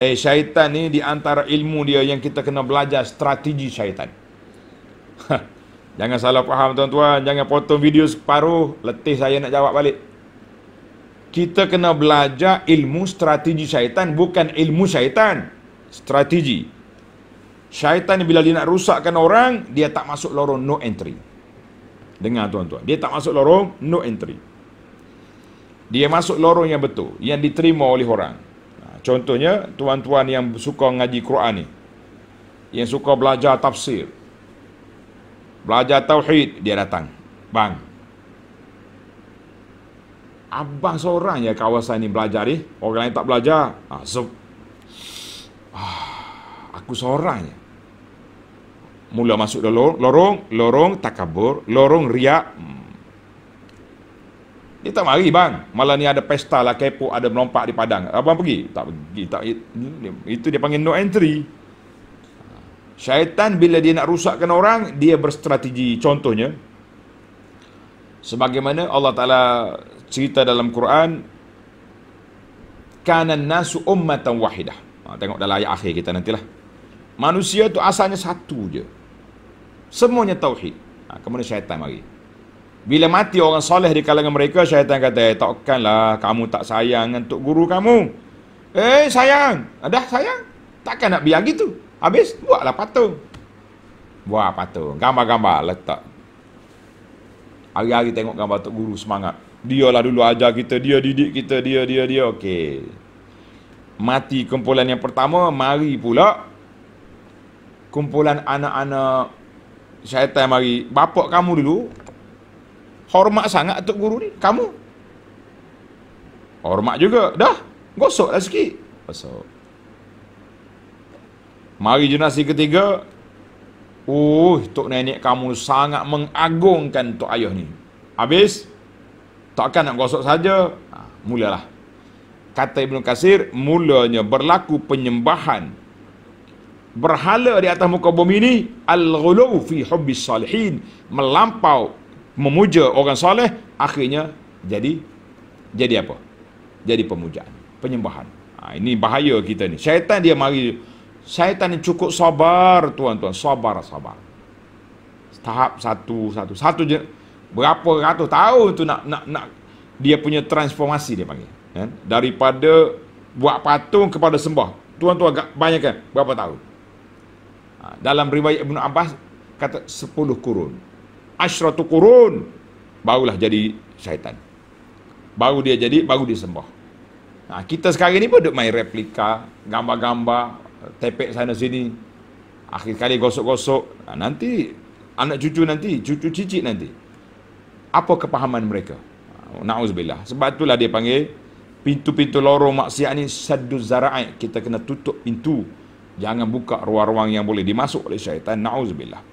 Eh syaitan ni diantara ilmu dia yang kita kena belajar strategi syaitan. Ha, jangan salah faham tuan-tuan, jangan potong video separuh, letih saya nak jawab balik. Kita kena belajar ilmu strategi syaitan bukan ilmu syaitan. Strategi. Syaitan bila dia nak rusakkan orang, dia tak masuk lorong no entry. Dengar tuan-tuan, dia tak masuk lorong no entry. Dia masuk lorong yang betul, yang diterima oleh orang. Contohnya tuan-tuan yang suka ngaji Quran ni. Yang suka belajar tafsir. Belajar tauhid dia datang. Bang. Abang seorang ya kawasan ni belajar ni. Orang lain tak belajar. Ha, so, ah, aku seorang ya. Mula masuk dalam lorong, lorong takabur, lorong riak, dia tak mari bang. Malah ni ada pesta lah kepo, ada melompat di padang. Abang pergi. Tak pergi. Tak itu dia panggil no entry. Syaitan bila dia nak rusakkan orang, dia berstrategi. Contohnya sebagaimana Allah Taala cerita dalam Quran kanan nasu ummatan wahidah. Ha, tengok dalam ayat akhir kita nantilah. Manusia tu asalnya satu je. Semuanya tauhid. Ha, kemudian syaitan mari. Bila mati orang soleh di kalangan mereka, syaitan kata, eh, takkanlah kamu tak sayang dengan Tok Guru kamu. Eh, sayang. Ah, dah sayang. Takkan nak biar gitu. Habis, buatlah patung. Buat patung. Gambar-gambar, letak. Hari-hari tengok gambar Tok Guru, semangat. Dia lah dulu ajar kita, dia didik kita, dia, dia, dia. Okey. Mati kumpulan yang pertama, mari pula. Kumpulan anak-anak syaitan mari. Bapak kamu dulu, Hormat sangat Tok Guru ni. Kamu. Hormat juga. Dah. Gosoklah sikit. Gosok. Mari generasi ketiga. Uh, Tok Nenek kamu sangat mengagungkan Tok Ayah ni. Habis. Takkan nak gosok saja. Ha, mulalah. Kata Ibn Kasir, mulanya berlaku penyembahan berhala di atas muka bumi ini al-ghulu fi hubbis salihin melampau memuja orang soleh akhirnya jadi jadi apa jadi pemujaan penyembahan ha, ini bahaya kita ni syaitan dia mari syaitan ni cukup sabar tuan-tuan sabar sabar tahap satu satu satu je berapa ratus tahun tu nak nak nak dia punya transformasi dia panggil kan daripada buat patung kepada sembah tuan-tuan agak banyak kan berapa tahun ha, dalam riwayat Ibnu Abbas kata 10 kurun asyratu qurun barulah jadi syaitan. Baru dia jadi baru dia sembah. Nah, ha, kita sekarang ni pun duk main replika, gambar-gambar, tepek sana sini. Akhir kali gosok-gosok, nah, ha, nanti anak cucu nanti, cucu cicit nanti. Apa kepahaman mereka? Ha, Nauzubillah. Sebab itulah dia panggil pintu-pintu lorong maksiat ni saddu zara'i. Kita kena tutup pintu. Jangan buka ruang-ruang yang boleh dimasuk oleh syaitan. Nauzubillah.